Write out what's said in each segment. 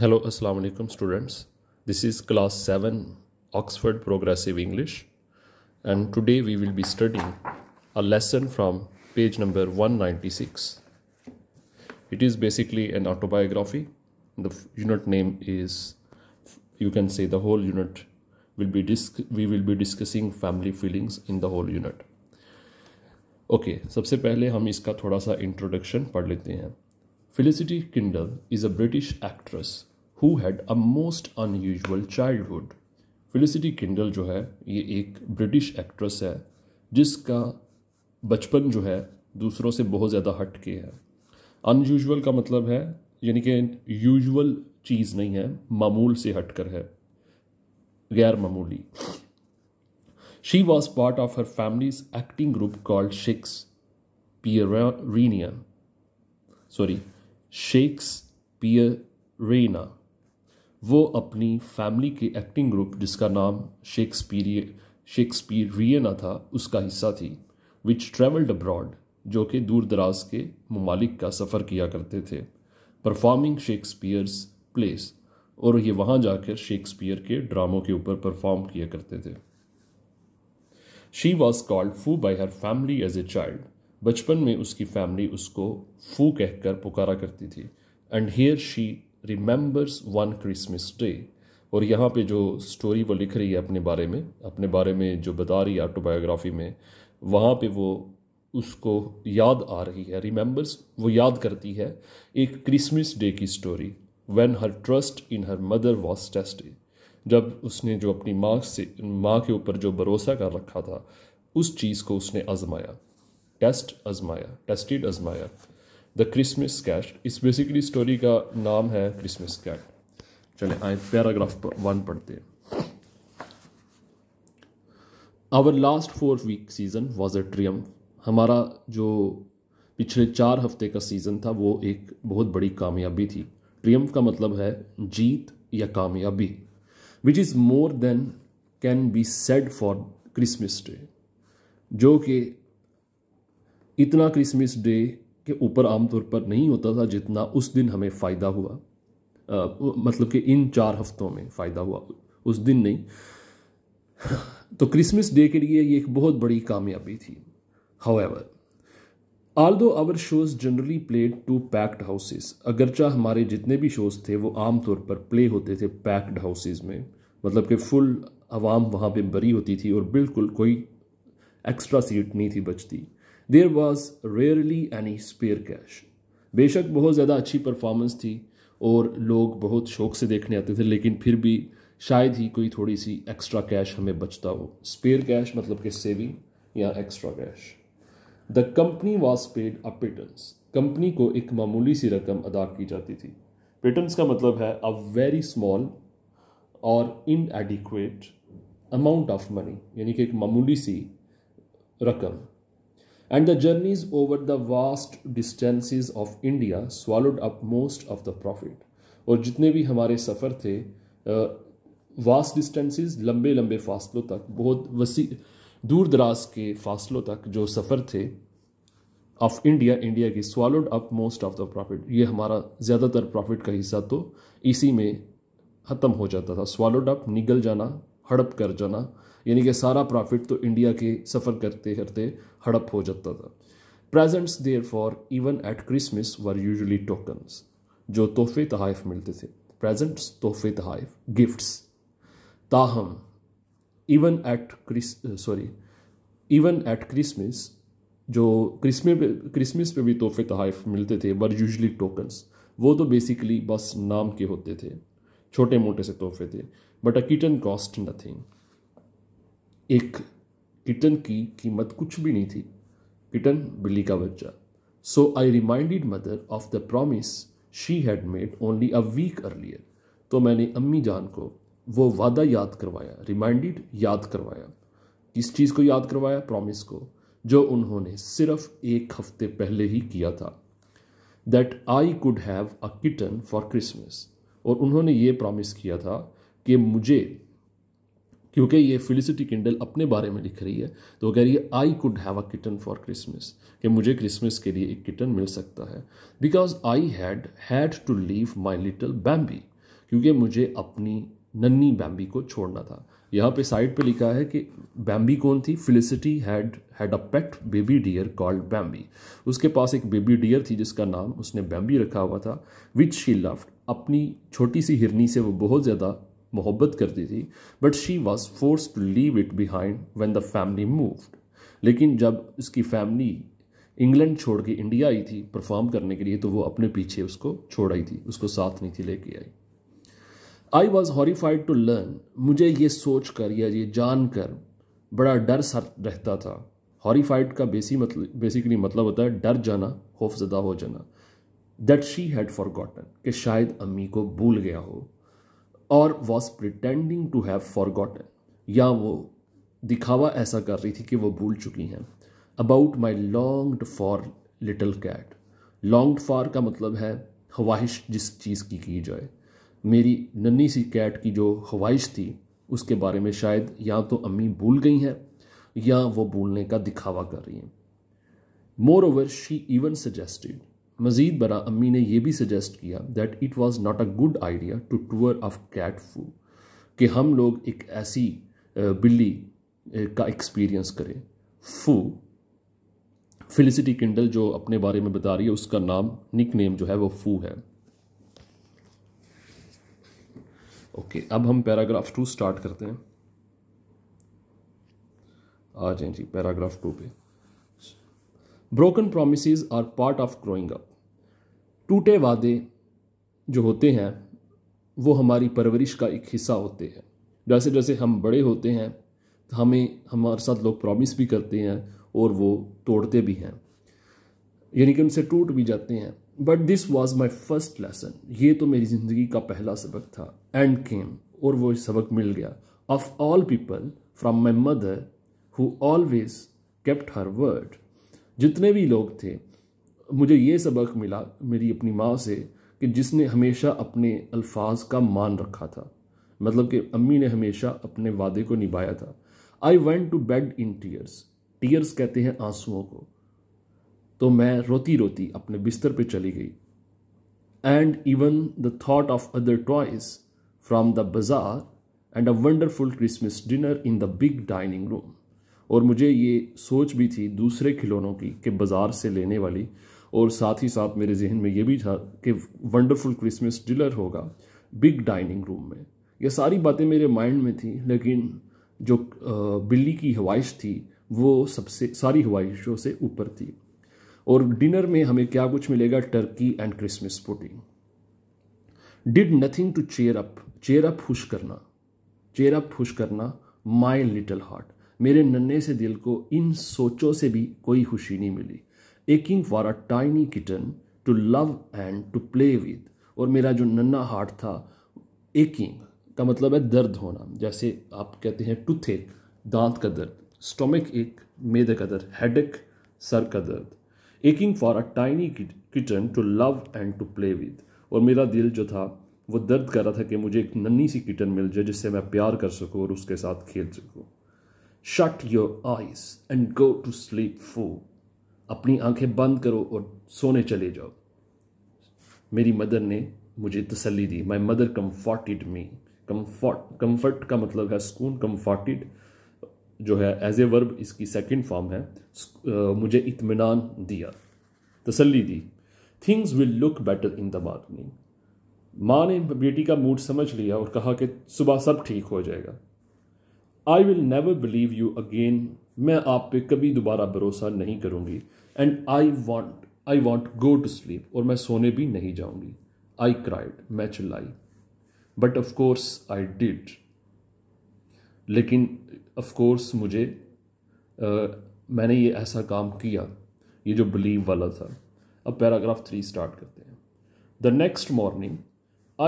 Hello, Assalamu alaikum students. This is class 7 Oxford Progressive English and today we will be studying a lesson from page number 196. It is basically an autobiography. The unit name is you can say the whole unit will be disc we will be discussing family feelings in the whole unit. okay, सबसे पहले हम इसका थोड़ा सा introduction पढ़ लेते हैं Felicity Kindle is a British actress who had a most unusual childhood. Felicity Kindle जो है ये एक ब्रिटिश एक्ट्रेस है जिसका बचपन जो है दूसरों से बहुत ज़्यादा हट के है अनयूजल का मतलब है यानी कि यूजुअल चीज़ नहीं है मामूल से हट कर है गैर मामूली she was part of her families acting group called Shakespeareana sorry Pearena वो अपनी फैमिली के एक्टिंग ग्रुप जिसका नाम शेक्सपियर रियना था उसका हिस्सा थी विच ट्रेवल्ड अब्रॉड जो कि दूर दराज के ममालिक का सफ़र किया करते थे परफॉर्मिंग शेक्सपियर्स प्लेस और ये वहाँ जाकर शेक्सपियर के ड्रामों के ऊपर परफॉर्म किया करते थे she was called foo by her family as a child बचपन में उसकी फैमिली उसको फू कहकर पुकारा करती थी and here she remembers one Christmas day और यहाँ पे जो स्टोरी वो लिख रही है अपने बारे में अपने बारे में जो बता रही है ऑटोबायोग्राफी में वहाँ पे वो उसको याद आ रही है रिमेंबर्स वो याद करती है एक क्रिसमस डे की story when her trust in her mother was tested जब उसने जो अपनी माँ से माँ के ऊपर जो भरोसा कर रखा था उस चीज़ को उसने आजमाया टेस्ट अजमाया टेस्टेड अजमाया द क्रिसमस कैट इस बेसिकली स्टोरी का नाम है क्रिसमस कैट चले आए पैराग्राफ वन पढ़ते हैं our last four week season was a triumph हमारा जो पिछले चार हफ्ते का सीज़न था वो एक बहुत बड़ी कामयाबी थी ट्रियम्फ का मतलब है जीत या कामयाबी which is more than can be said for Christmas day जो कि इतना क्रिसमस डे के ऊपर आमतौर पर नहीं होता था जितना उस दिन हमें फ़ायदा हुआ आ, मतलब कि इन चार हफ्तों में फ़ायदा हुआ उस दिन नहीं तो क्रिसमस डे के लिए ये एक बहुत बड़ी कामयाबी थी ever although our shows generally played to packed houses अगरचा हमारे जितने भी शोज थे वो आम तौर पर प्ले होते थे पैक्ड हाउसेज में मतलब कि फुल आवाम वहाँ पे बरी होती थी और बिल्कुल कोई एक्स्ट्रा सीट नहीं थी बचती there was rarely any spare cash बेशक बहुत ज़्यादा अच्छी परफॉर्मेंस थी और लोग बहुत शौक से देखने आते थे लेकिन फिर भी शायद ही कोई थोड़ी सी एक्स्ट्रा कैश हमें बचता हो स्पेयर कैश मतलब कि सेविंग या extra cash the company was paid a pittance company को एक मामूली सी रकम अदा की जाती थी पेटन्स का मतलब है अ वेरी स्मॉल और inadequate amount of money यानी कि एक मामूली सी रकम and the journeys over the vast distances of India swallowed up most of the profit. और जितने भी हमारे सफ़र थे वास्ट डिस्टेंसेस लंबे लंबे फासलों तक बहुत वसी दूर दराज के फासलों तक जो सफ़र थे ऑफ इंडिया इंडिया की swallowed up most of the profit ये हमारा ज़्यादातर प्रॉफिट का हिस्सा तो इसी में ख़त्म हो जाता था स्वालोड अप निगल जाना हड़प कर जाना यानी कि सारा प्रॉफिट तो इंडिया के सफ़र करते करते हड़प हो जाता था presents therefore even at Christmas were usually tokens जो तोहफे तहाइफ मिलते थे प्रेजेंट्स तोहफे तहाइफ गिफ्ट्स ताहम even at Chris sorry even at Christmas जो क्रिसमे क्रिसमस पे भी तोहफे तहाइफ मिलते थे वर यूजली टोकन्स वो तो बेसिकली बस नाम के होते थे छोटे मोटे से तोहफे थे but a kitten cost nothing एक किटन की कीमत कुछ भी नहीं थी किटन बिल्ली का बच्चा so I reminded mother of the promise she had made only a week earlier तो मैंने अम्मी जान को वो वादा याद करवाया रिमाइंडेड याद करवाया किस चीज़ को याद करवाया प्रॉमिस को जो उन्होंने सिर्फ एक हफ्ते पहले ही किया था that I could have a kitten for Christmas और उन्होंने ये प्रॉमिस किया था कि मुझे क्योंकि ये फिलिसिटी किंडल अपने बारे में लिख रही है तो वो कह रही है I could have a kitten for Christmas कि मुझे क्रिसमस के लिए एक किटन मिल सकता है because I had had to leave my little Bambi क्योंकि मुझे अपनी नन्नी बैम्बी को छोड़ना था यहाँ पे साइड पे लिखा है कि बैम्बी कौन थी Felicity had had a pet baby deer called Bambi उसके पास एक बेबी डियर थी जिसका नाम उसने बैम्बी रखा हुआ था विच शी लव्ड अपनी छोटी सी हिरनी से वो बहुत ज़्यादा मोहब्बत करती थी but she was forced to leave it behind when the family moved लेकिन जब उसकी फैमिली इंग्लैंड छोड़ के इंडिया आई थी परफॉर्म करने के लिए तो वो अपने पीछे उसको छोड़ आई थी उसको साथ नहीं थी लेके आई I was horrified to learn मुझे ये सोच कर या ये जान कर बड़ा डर सर रहता था हॉरीफाइड का बेसी मतलब बेसिकली मतलब होता है डर जाना खौफजदा हो जाना that she had forgotten कि शायद अम्मी को भूल गया हो और was pretending to have forgotten या वो दिखावा ऐसा कर रही थी कि वो भूल चुकी हैं about my longed for little cat longed for का मतलब है ख्वाहिश जिस चीज़ की की जाए मेरी नन्ही सी कैट की जो ख्वाहिश थी उसके बारे में शायद या तो अम्मी भूल गई हैं या वो भूलने का दिखावा कर रही हैं more over she even suggested मज़ीद बरा अम्मी ने यह भी सजेस्ट किया that it was not a good idea to tour of cat फू कि हम लोग एक ऐसी बिल्ली का एक्सपीरियंस करें फू फिलिसिटी किंडल जो अपने बारे में बता रही है उसका नाम निक नेम जो है वो फू है ओके okay, अब हम पैराग्राफ टू स्टार्ट करते हैं आ जाए जी पैराग्राफ टू पे broken promise are part of growing up टूटे वादे जो होते हैं वो हमारी परवरिश का एक हिस्सा होते हैं जैसे जैसे हम बड़े होते हैं तो हमें हमारे साथ लोग प्रॉमिस भी करते हैं और वो तोड़ते भी हैं यानी कि उनसे टूट भी जाते हैं but this was my first lesson ये तो मेरी ज़िंदगी का पहला सबक था एंड केम और वो सबक मिल गया of all people from my mother who always kept her word जितने भी लोग थे मुझे ये सबक मिला मेरी अपनी माँ से कि जिसने हमेशा अपने अल्फाज का मान रखा था मतलब कि अम्मी ने हमेशा अपने वादे को निभाया था I went to bed in tears tears कहते हैं आंसुओं को तो मैं रोती रोती अपने बिस्तर पे चली गई and even the thought of other toys from the bazaar and a wonderful Christmas dinner in the big dining room और मुझे ये सोच भी थी दूसरे खिलौनों की कि बाज़ार से लेने वाली और साथ ही साथ मेरे जहन में ये भी था कि वंडरफुल क्रिसमस डिनर होगा बिग डाइनिंग रूम में ये सारी बातें मेरे माइंड में थी लेकिन जो बिल्ली की हवाइश थी वो सबसे सारी हवाइशों से ऊपर थी और डिनर में हमें क्या कुछ मिलेगा turkey and Christmas pudding did nothing to cheer up cheer up खुश करना चेयर अप खुश करना माई लिटल हार्ट मेरे नन्हे से दिल को इन सोचों से भी कोई खुशी नहीं मिली aching for a tiny kitten to love and to play with और मेरा जो नन्ना हार्ट था एकिंग का मतलब है दर्द होना जैसे आप कहते हैं टूथ एक दांत का दर्द स्टोमिक एक मेदे का दर्द एक सर का दर्द aching for a tiny kitten to love and to play with और मेरा दिल जो था वो दर्द कर रहा था कि मुझे एक नन्ही सी किटन मिल जाए जिससे मैं प्यार कर सकूँ और उसके साथ खेल सकूँ shut your eyes and go to sleep फू अपनी आंखें बंद करो और सोने चले जाओ मेरी मदर ने मुझे तसल्ली दी my mother comforted me comfort comfort का मतलब है सुकून कम्फर्टिड जो है एज ए वर्ब इसकी सेकेंड फॉर्म है मुझे इतमान दिया तसल्ली दी things will look better in the morning माँ ने बेटी का मूड समझ लिया और कहा कि सुबह सब ठीक हो जाएगा I will never believe you again मैं आप पे कभी दोबारा भरोसा नहीं करूँगी and I want I want go to sleep और मैं सोने भी नहीं जाऊँगी आई क्राइड मैं चिल्लाई बट ऑफकोर्स आई डिड लेकिन ऑफकोर्स मुझे आ, मैंने ये ऐसा काम किया ये जो बिलीव वाला था अब पैराग्राफ थ्री स्टार्ट करते हैं the next morning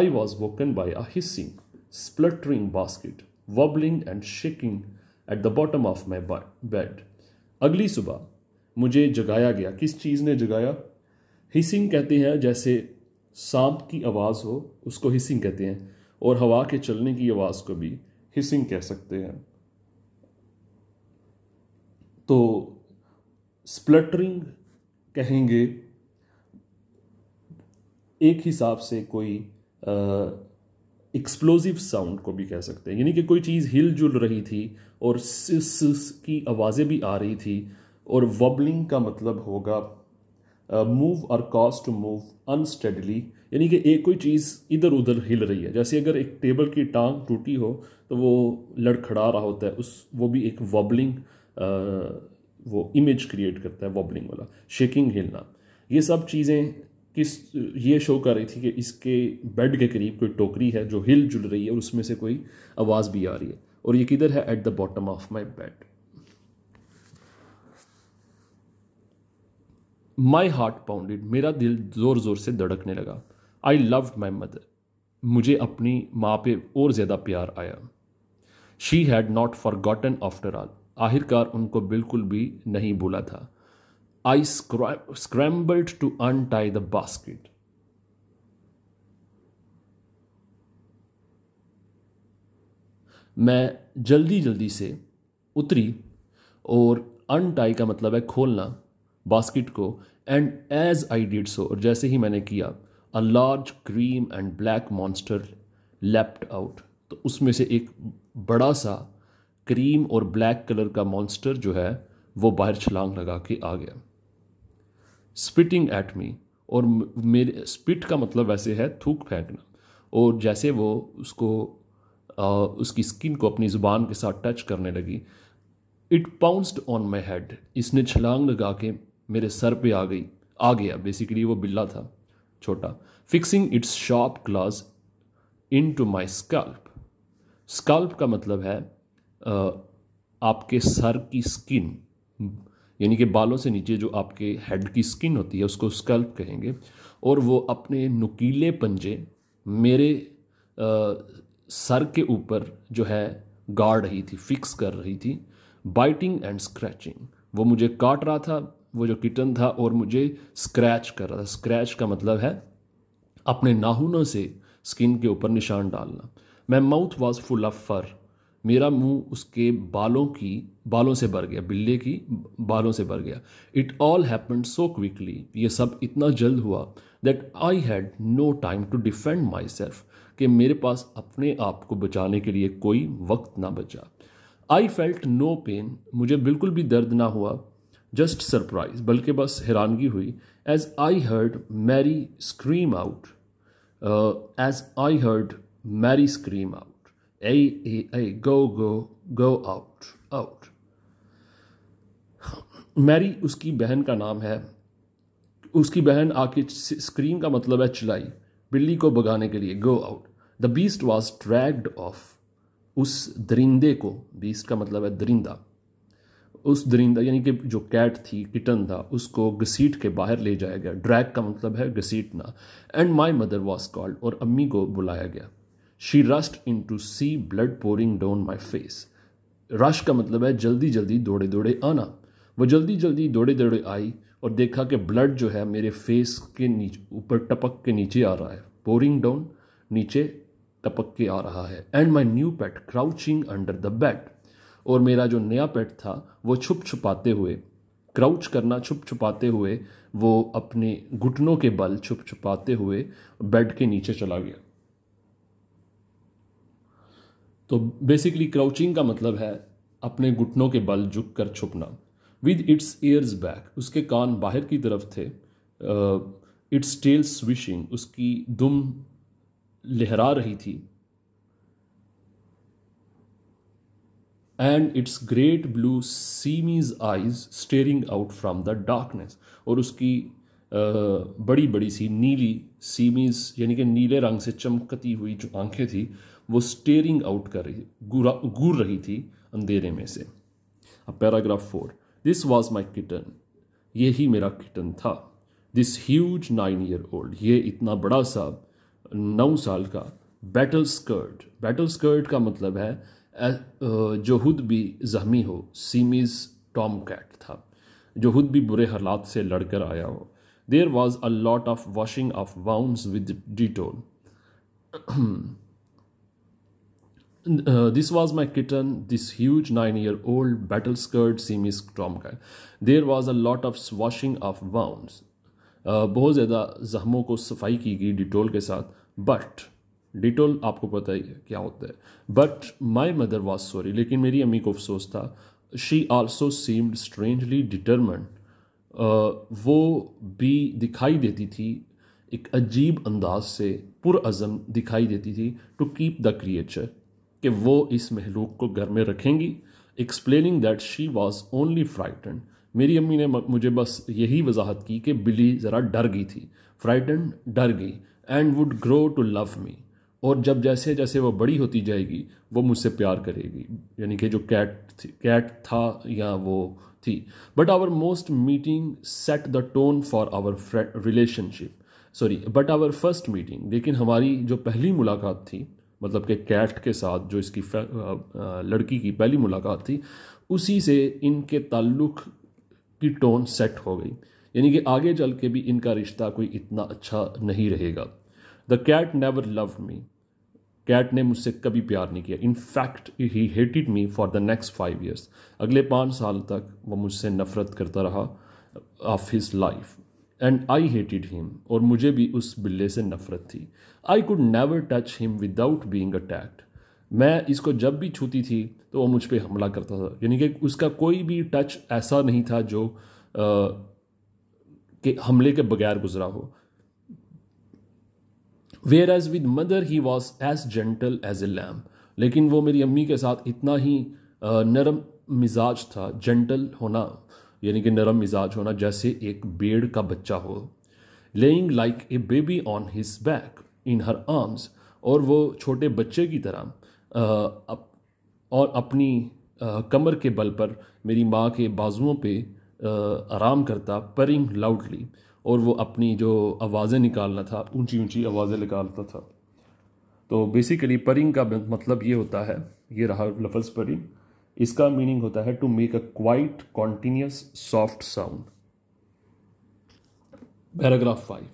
I was woken by a hissing spluttering basket wobbling and shaking at the bottom of my bed अगली सुबह मुझे जगाया गया किस चीज़ ने जगाया हिसिंग कहते हैं जैसे सांप की आवाज़ हो उसको हिसिंग कहते हैं और हवा के चलने की आवाज़ को भी हिसिंग कह सकते हैं तो स्प्लटरिंग कहेंगे एक हिसाब से कोई आ, एक्सप्लोजिव साउंड को भी कह सकते हैं यानी कि कोई चीज़ हिल जुल रही थी और सिस की आवाज़ें भी आ रही थी और वबलिंग का मतलब होगा मूव और कॉज टू मूव अनस्टेडली यानी कि एक कोई चीज़ इधर उधर हिल रही है जैसे अगर एक टेबल की टांग टूटी हो तो वो लड़खड़ा रहा होता है उस वो भी एक वबलिंग uh, वो इमेज क्रिएट करता है वबलिंग वाला शेकिंग हिलना ये सब चीज़ें किस ये शो कर रही थी कि इसके बेड के करीब कोई टोकरी है जो हिल जुल रही है और उसमें से कोई आवाज़ भी आ रही है और ये किधर है at the bottom of my bed my heart pounded मेरा दिल ज़ोर ज़ोर से धड़कने लगा आई लव माई मदर मुझे अपनी माँ पे और ज़्यादा प्यार आया she had not forgotten after all आखिरकार उनको बिल्कुल भी नहीं भूला था I scram scrambled to untie the basket. मैं जल्दी जल्दी से उतरी और अनटाई का मतलब है खोलना बास्केट को and as I did so और जैसे ही मैंने किया a large cream and black monster leapt out तो उसमें से एक बड़ा सा क्रीम और ब्लैक कलर का मॉन्स्टर जो है वो बाहर छलांग लगा के आ गया स्पिटिंग एट मी और मेरे स्पिट का मतलब वैसे है थूक फेंकना और जैसे वो उसको आ, उसकी स्किन को अपनी ज़ुबान के साथ टच करने लगी it pounced on my head इसने छलांग लगा के मेरे सर पे आ गई आ गया बेसिकली वो बिल्ला था छोटा fixing its sharp claws into my scalp scalp का मतलब है आ, आपके सर की स्किन यानी कि बालों से नीचे जो आपके हेड की स्किन होती है उसको स्कल्प कहेंगे और वो अपने नुकीले पंजे मेरे आ, सर के ऊपर जो है गाड़ रही थी फिक्स कर रही थी बाइटिंग एंड स्क्रैचिंग वो मुझे काट रहा था वो जो किटन था और मुझे स्क्रैच कर रहा था स्क्रैच का मतलब है अपने नाहूनों से स्किन के ऊपर निशान डालना my mouth was full of fur मेरा मुंह उसके बालों की बालों से भर गया बिल्ले की बालों से भर गया it all happen so quickly ये सब इतना जल्द हुआ that I had no time to defend myself कि मेरे पास अपने आप को बचाने के लिए कोई वक्त ना बचा आई फेल्ट नो पेन मुझे बिल्कुल भी दर्द ना हुआ जस्ट सरप्राइज बल्कि बस हैरानगी हुई as I heard Mary scream out as I heard Mary scream out A-E-A, go, go, go out, out। Mary उसकी बहन का नाम है उसकी बहन आके स्क्रीन का मतलब है चिल्लाई बिल्ली को भगाने के लिए go out the beast was dragged off उस दरिंदे को बीस्ट का मतलब है दरिंदा उस दरिंदा यानी कि जो कैट थी किटन था उसको घसीट के बाहर ले जाया गया ड्रैग का मतलब है घसीटना and my mother was called और अम्मी को बुलाया गया she rushed in to see blood pouring down my face rush का मतलब है जल्दी जल्दी दौड़े दौड़े आना वो जल्दी जल्दी दौड़े दौड़े आई और देखा कि ब्लड जो है मेरे फेस के नीचे ऊपर टपक के नीचे आ रहा है पोरिंग डाउन नीचे टपक के आ रहा है and my new pet crouching under the bed और मेरा जो नया पेट था वो छुप छुपाते हुए क्राउच करना छुप छुपाते हुए वो अपने घुटनों के बल छुप छुपाते हुए बेड के नीचे चला गया तो बेसिकली क्राउचिंग का मतलब है अपने घुटनों के बल झुक कर छुपना विद इट्स ईयर्स बैक उसके कान बाहर की तरफ थे इट्स टेल स्विशिंग उसकी दुम लहरा रही थी and its great blue Siamese eyes staring out from the darkness और उसकी uh, बड़ी बड़ी सी नीली सीमीज यानी कि नीले रंग से चमकती हुई जो आंखें थी वो स्टेयरिंग आउट कर रही घूर रही थी अंधेरे में से अब paragraph four this was my kitten ये ही मेरा किटन था this huge nine year old ये इतना बड़ा सा नौ साल का बैटल स्कर्ट बैटल स्कर्ट का मतलब है जो खुद भी जहमी हो सीमीज टॉम कैट था जो खुद भी बुरे हालात से लड़कर आया हो there was a lot of washing of wound with Dettol Uh, this was my kitten, this huge nine-year-old battle-scarred Siamese tomcat. There was a lot of swashing of wounds. Uh, बहुत ज़्यादा जख्मों को सफाई की गई डिटोल के साथ but Dettol आपको पता ही है क्या होता है but my mother was sorry लेकिन मेरी अम्मी को अफसोस था she also seemed strangely determined वो भी दिखाई देती थी एक अजीब अंदाज से पुरज़म दिखाई देती थी टू कीप द क्रिएचर कि वो इस महलूक को घर में रखेंगी explaining that she was only frightened मेरी अम्मी ने मुझे बस यही वजाहत की कि बिली ज़रा डर गई थी फ्राइटन डर गई and would grow to love me और जब जैसे जैसे वो बड़ी होती जाएगी वो मुझसे प्यार करेगी यानी कि जो कैट थी कैट था या वो थी but our most meeting set the tone for our relationship sorry but our first meeting लेकिन हमारी जो पहली मुलाकात थी मतलब कि कैट के साथ जो इसकी लड़की की पहली मुलाकात थी उसी से इनके ताल्लुक़ की टोन सेट हो गई यानी कि आगे चल के भी इनका रिश्ता कोई इतना अच्छा नहीं रहेगा the cat never love me cat ने मुझसे कभी प्यार नहीं किया in fact he hated me for the next five years अगले पाँच साल तक वो मुझसे नफ़रत करता रहा of his life and I hated him और मुझे भी उस बिल्ले से नफरत थी I could never touch him without being attacked मैं इसको जब भी छूती थी तो वो मुझ पर हमला करता था यानी कि उसका कोई भी टच ऐसा नहीं था जो आ, के हमले के बगैर गुजरा हो whereas with mother he was as gentle as a lamb लेकिन वो मेरी अम्मी के साथ इतना ही नरम मिजाज था जेंटल होना यानी कि नरम मिजाज होना जैसे एक बेड़ का बच्चा हो lying like a baby on his back in her arms और वो छोटे बच्चे की तरह और अपनी कमर के बल पर मेरी माँ के बाजुओं पे आराम करता परिंग लाउडली और वो अपनी जो आवाज़ें निकालना था ऊंची ऊंची आवाज़ें निकालता था तो बेसिकली परिंग का मतलब ये होता है ये रहा लफ्ज़ परिंग इसका मीनिंग होता है to make a quiet continuous soft sound paragraph five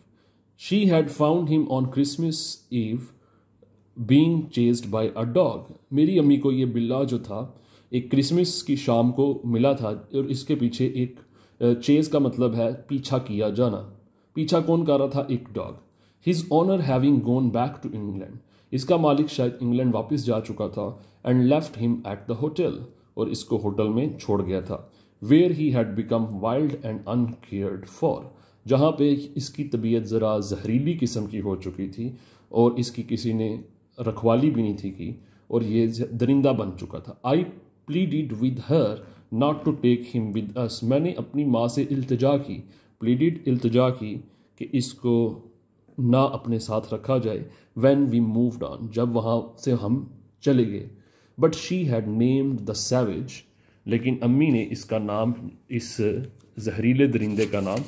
she had found him on Christmas Eve being chased by a dog मेरी अम्मी को ये बिल्ला जो था एक क्रिसमस की शाम को मिला था और इसके पीछे एक चेज का मतलब है पीछा किया जाना पीछा कौन कर रहा था एक dog his owner having gone back to England इसका मालिक शायद इंग्लैंड वापस जा चुका था and left him at the hotel और इसको होटल में छोड़ गया था where he had become wild and uncared for जहाँ पे इसकी तबीयत ज़रा जहरीली किस्म की हो चुकी थी और इसकी किसी ने रखवाली भी नहीं थी की और ये दरिंदा बन चुका था I pleaded with her not to take him with us मैंने अपनी माँ से अल्तजा की प्लीडिड अल्तजा की कि इसको ना अपने साथ रखा जाए वैन वी मूव ऑन जब वहाँ से हम चले गए but she had named the savage लेकिन अम्मी ने इसका नाम इस जहरीले दरिंदे का नाम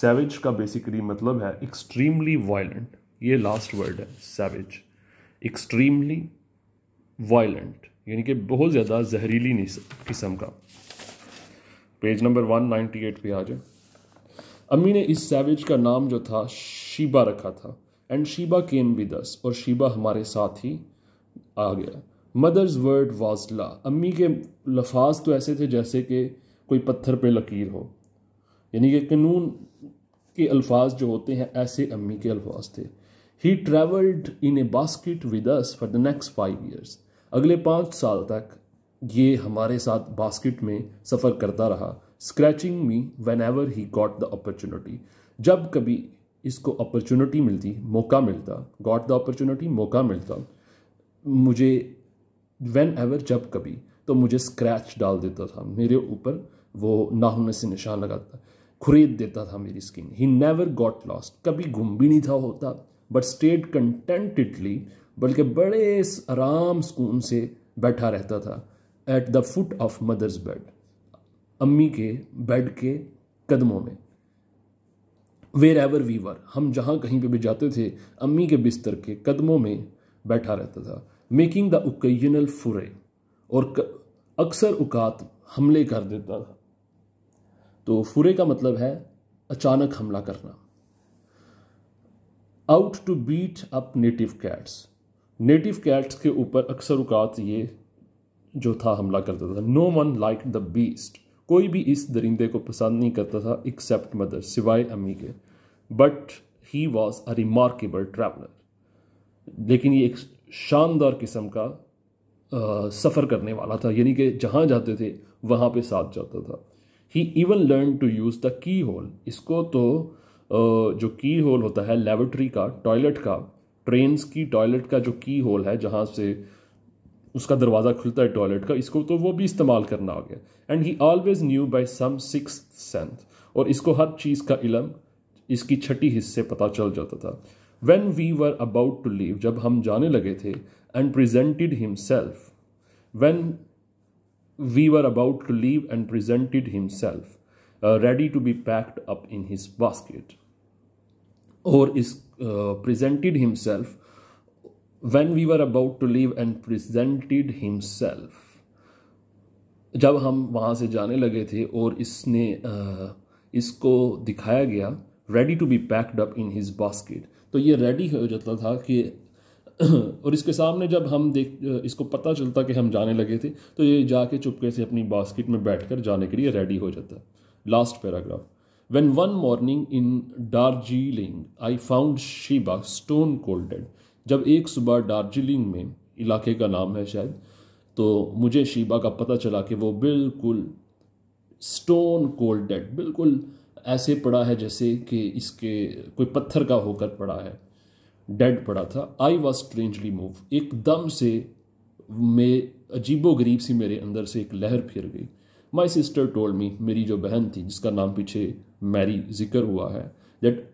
सेवेज का बेसिकली मतलब है एक्सट्रीमली वायलेंट ये लास्ट वर्ड है सेवेज एक्सट्रीमली वायलेंट यानी कि बहुत ज़्यादा जहरीली किस्म का पेज नंबर वन एट पे आ जाए अम्मी ने इस सेवेज का नाम जो था शीबा रखा था and Sheba came with us और शीबा हमारे साथ ही आ गया मदर्स वर्ड वाज ला अम्मी के लफाज तो ऐसे थे जैसे कि कोई पत्थर पे लकीर हो यानी कि कानून के अल्फाज जो होते हैं ऐसे अम्मी के अल्फाज थे he travelled in a basket with us for the next five years अगले पाँच साल तक ये हमारे साथ बास्किट में सफ़र करता रहा scratching me whenever he got the opportunity जब कभी इसको अपॉर्चुनिटी मिलती मौका मिलता गॉट द अपॉर्चुनिटी मौका मिलता मुझे वेन एवर जब कभी तो मुझे स्क्रैच डाल देता था मेरे ऊपर वो होने से निशान लगाता खुरेद देता था मेरी skin he never got lost कभी घूम भी नहीं था होता बट स्टेड कंटेंटेडली बल्कि बड़े आराम सुकून से बैठा रहता था at the foot of mother's bed अम्मी के बेड के कदमों में वेर एवर वीवर हम जहाँ कहीं पे भी जाते थे अम्मी के बिस्तर के कदमों में बैठा रहता था मेकिंग द ओकेजनल फुरे और अक्सर उकात हमले कर देता था तो फुरे का मतलब है अचानक हमला करना out to beat up native cats native cats के ऊपर अक्सर उकात ये जो था हमला करता था no one like the beast कोई भी इस दरिंदे को पसंद नहीं करता था एक्सेप्ट मदर सिवाय अम्मी के but he was a remarkable traveller लेकिन ये एक शानदार किस्म का सफ़र करने वाला था यानी कि जहाँ जाते थे वहाँ पे साथ जाता था he even learn to use the keyhole इसको तो जो की होल होता है लेबोरेटरी का टॉयलेट का ट्रेन्स की टॉयलेट का जो की होल है जहाँ से उसका दरवाज़ा खुलता है टॉयलेट का इसको तो वो भी इस्तेमाल करना आ गया and he always knew by some sixth sense और इसको हर चीज़ का इलम इसकी छठी हिस्से पता चल जाता था when we were about to leave jab hum jaane lage the and presented himself when we were about to leave and presented himself uh, ready to be packed up in his basket or is uh, presented himself when we were about to leave and presented himself जब हम वहाँ से जाने लगे थे और इसने uh, इसको दिखाया गया ready to be packed up in his basket तो ये रेडी हो जाता था कि और इसके सामने जब हम देख इसको पता चलता कि हम जाने लगे थे तो ये जाके चुपके से अपनी बास्केट में बैठ कर जाने के लिए रेडी हो जाता last paragraph when one morning in Darjeeling I found Sheba stone cold dead जब एक सुबह डार्जिलिंग में इलाके का नाम है शायद तो मुझे शिबा का पता चला कि वो बिल्कुल स्टोन कोल्ड डेड बिल्कुल ऐसे पड़ा है जैसे कि इसके कोई पत्थर का होकर पड़ा है डेड पड़ा था आई वॉज स्ट्रेंजली मूव एकदम से मैं अजीबो गरीब सी मेरे अंदर से एक लहर फिर गई माई सिस्टर टोल्ड मी मेरी जो बहन थी जिसका नाम पीछे मैरी जिक्र हुआ है that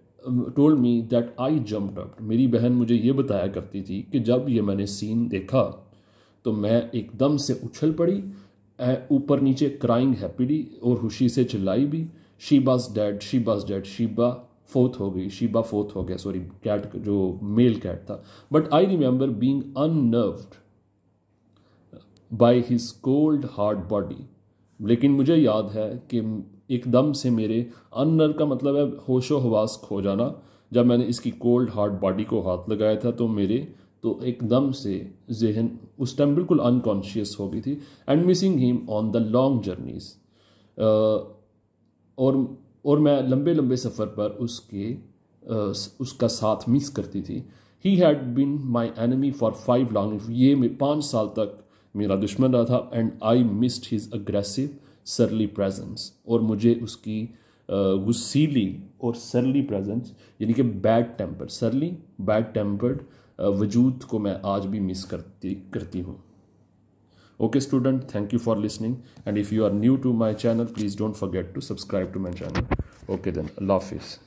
told me that I jump up मेरी बहन मुझे ये बताया करती थी कि जब ये मैंने सीन देखा तो मैं एकदम से उछल पड़ी ऊपर नीचे क्राइंग हैप्पीली और खुशी से चिल्लाई भी Sheba's dead Sheba's dead Sheba फोर्थ हो गई शीबा फोर्थ हो गया सॉरी कैट जो मेल कैट था but I remember being unnerved by his cold hard body लेकिन मुझे याद है कि एकदम से मेरे अनर का मतलब है होशो हवास खो जाना जब मैंने इसकी कोल्ड हार्ड बॉडी को हाथ लगाया था तो मेरे तो एकदम से जहन उस टाइम बिल्कुल अनकॉन्शियस हो गई थी and missing him on the long journeys और और मैं लंबे लंबे सफ़र पर उसके उसका साथ मिस करती थी he had been my enemy for five long ये मैं पाँच साल तक मेरा दुश्मन रहा था and I missed his aggressive surly presence और मुझे उसकी गुस्सीली और सरली प्रेजेंस यानी कि bad temper surly bad tempered वजूद को मैं आज भी मिस करती करती हूँ Okay student, thank you for listening. And if you are new to my channel, please don't forget to subscribe to my channel. Okay then, Love Hafiz.